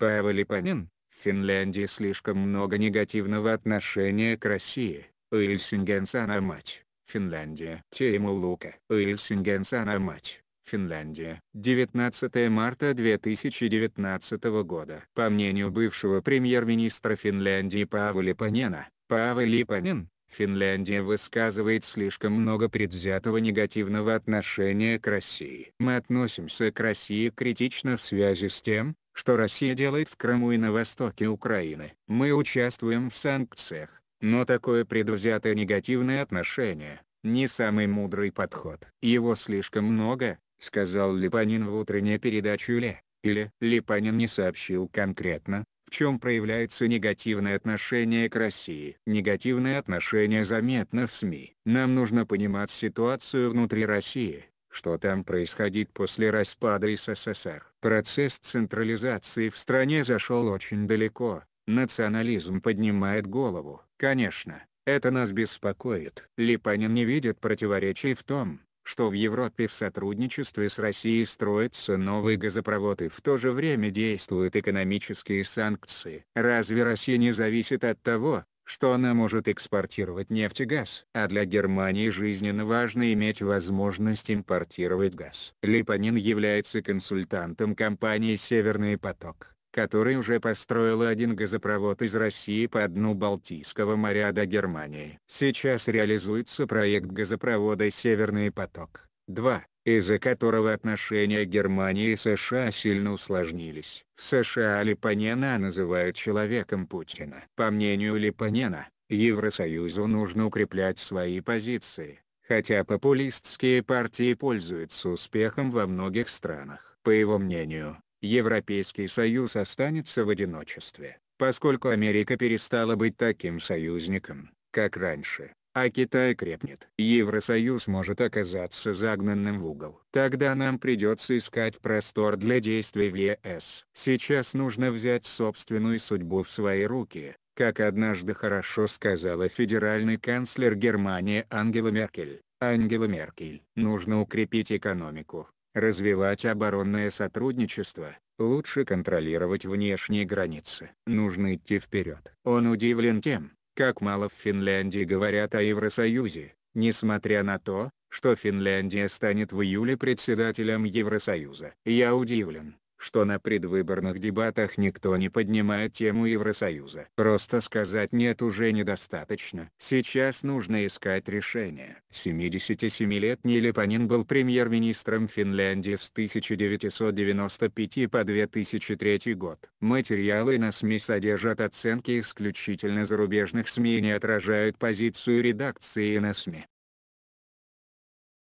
Павел Ипанин, в Финляндии слишком много негативного отношения к России, Ильсингенсана мать, Финляндия. Тему Лука, Ильсингенсана мать. Финляндия. 19 марта 2019 года. По мнению бывшего премьер-министра Финляндии Павла Панена, Павел Ипанин, Финляндия высказывает слишком много предвзятого негативного отношения к России. Мы относимся к России критично в связи с тем, что Россия делает в Крыму и на востоке Украины. Мы участвуем в санкциях, но такое предвзятое негативное отношение – не самый мудрый подход. Его слишком много, сказал Липанин в утренней передаче «Ле», или Липанин не сообщил конкретно, в чем проявляется негативное отношение к России. Негативное отношение заметно в СМИ. Нам нужно понимать ситуацию внутри России, что там происходит после распада СССР. Процесс централизации в стране зашел очень далеко, национализм поднимает голову. Конечно, это нас беспокоит. Липанин не видит противоречий в том, что в Европе в сотрудничестве с Россией строятся новые газопроводы, и в то же время действуют экономические санкции. Разве Россия не зависит от того, что она может экспортировать нефть и газ. А для Германии жизненно важно иметь возможность импортировать газ. Липанин является консультантом компании «Северный поток» который уже построила один газопровод из России по дну Балтийского моря до Германии. Сейчас реализуется проект газопровода «Северный поток». 2 из-за которого отношения Германии и США сильно усложнились. В США Липанена называют человеком Путина. По мнению Липанена, Евросоюзу нужно укреплять свои позиции, хотя популистские партии пользуются успехом во многих странах. По его мнению, Европейский Союз останется в одиночестве, поскольку Америка перестала быть таким союзником, как раньше а Китай крепнет. Евросоюз может оказаться загнанным в угол. Тогда нам придется искать простор для действий в ЕС. Сейчас нужно взять собственную судьбу в свои руки, как однажды хорошо сказала федеральный канцлер Германии Ангела Меркель. Ангела Меркель. Нужно укрепить экономику, развивать оборонное сотрудничество, лучше контролировать внешние границы. Нужно идти вперед. Он удивлен тем, как мало в Финляндии говорят о Евросоюзе, несмотря на то, что Финляндия станет в июле председателем Евросоюза. Я удивлен, что на предвыборных дебатах никто не поднимает тему Евросоюза. Просто сказать «нет» уже недостаточно. Сейчас нужно искать решение. 77-летний Лепанин был премьер-министром Финляндии с 1995 по 2003 год. Материалы на СМИ содержат оценки исключительно зарубежных СМИ и не отражают позицию редакции на СМИ.